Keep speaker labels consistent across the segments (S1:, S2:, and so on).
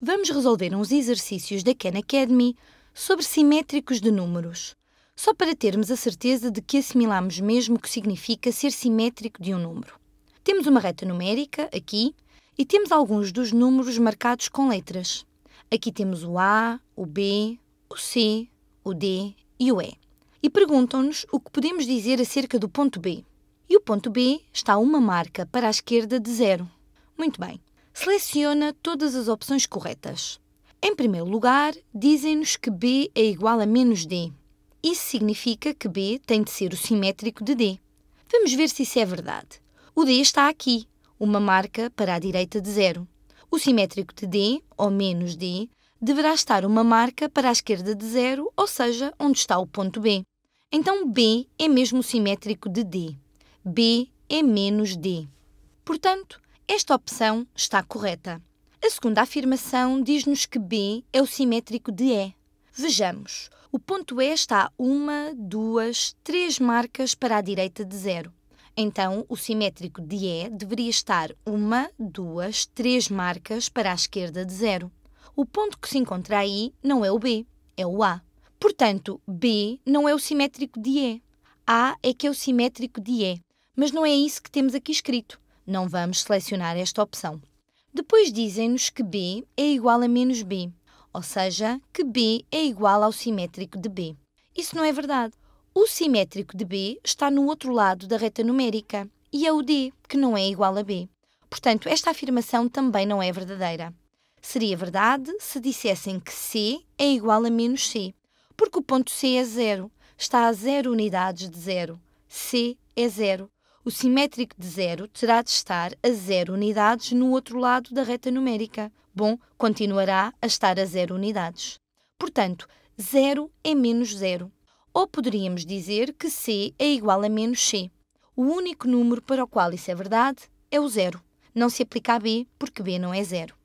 S1: Vamos resolver uns exercícios da Khan Academy sobre simétricos de números, só para termos a certeza de que assimilamos mesmo o que significa ser simétrico de um número. Temos uma reta numérica, aqui, e temos alguns dos números marcados com letras. Aqui temos o A, o B, o C, o D e o E. E perguntam-nos o que podemos dizer acerca do ponto B. E o ponto B está uma marca para a esquerda de zero. Muito bem seleciona todas as opções corretas. Em primeiro lugar, dizem-nos que B é igual a menos D. Isso significa que B tem de ser o simétrico de D. Vamos ver se isso é verdade. O D está aqui, uma marca para a direita de zero. O simétrico de D, ou menos D, deverá estar uma marca para a esquerda de zero, ou seja, onde está o ponto B. Então B é mesmo simétrico de D. B é menos D. Portanto, esta opção está correta. A segunda afirmação diz-nos que B é o simétrico de E. Vejamos. O ponto E está uma, duas, três marcas para a direita de zero. Então, o simétrico de E deveria estar uma, duas, três marcas para a esquerda de zero. O ponto que se encontra aí não é o B, é o A. Portanto, B não é o simétrico de E. A é que é o simétrico de E, mas não é isso que temos aqui escrito. Não vamos selecionar esta opção. Depois dizem-nos que B é igual a menos B, ou seja, que B é igual ao simétrico de B. Isso não é verdade. O simétrico de B está no outro lado da reta numérica e é o D, que não é igual a B. Portanto, esta afirmação também não é verdadeira. Seria verdade se dissessem que C é igual a menos C, porque o ponto C é zero, está a zero unidades de zero. C é zero. O simétrico de zero terá de estar a zero unidades no outro lado da reta numérica. Bom, continuará a estar a zero unidades. Portanto, zero é menos zero. Ou poderíamos dizer que C é igual a menos C. O único número para o qual isso é verdade é o zero. Não se aplica a B, porque B não é zero.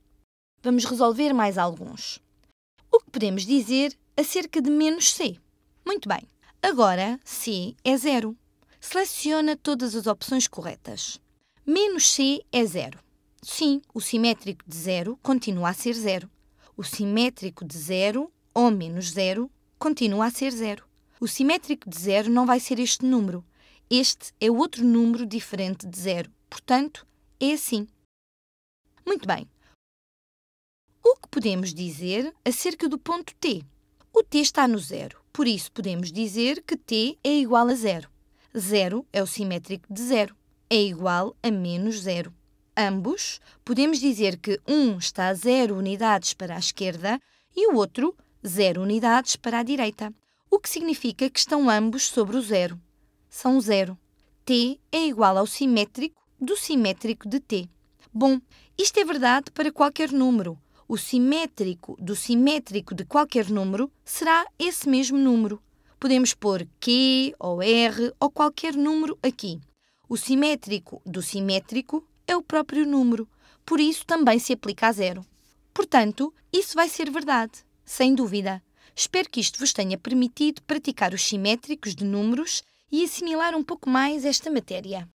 S1: Vamos resolver mais alguns. O que podemos dizer acerca de menos C? Muito bem, agora C é zero seleciona todas as opções corretas. Menos C é zero. Sim, o simétrico de zero continua a ser zero. O simétrico de zero ou menos zero continua a ser zero. O simétrico de zero não vai ser este número. Este é outro número diferente de zero. Portanto, é assim. Muito bem. O que podemos dizer acerca do ponto T? O T está no zero, por isso podemos dizer que T é igual a zero. 0 é o simétrico de 0, é igual a menos 0. Ambos, podemos dizer que um está a 0 unidades para a esquerda e o outro 0 unidades para a direita, o que significa que estão ambos sobre o zero. São zero. T é igual ao simétrico do simétrico de T. Bom, isto é verdade para qualquer número. O simétrico do simétrico de qualquer número será esse mesmo número. Podemos pôr Q ou R ou qualquer número aqui. O simétrico do simétrico é o próprio número, por isso também se aplica a zero. Portanto, isso vai ser verdade, sem dúvida. Espero que isto vos tenha permitido praticar os simétricos de números e assimilar um pouco mais esta matéria.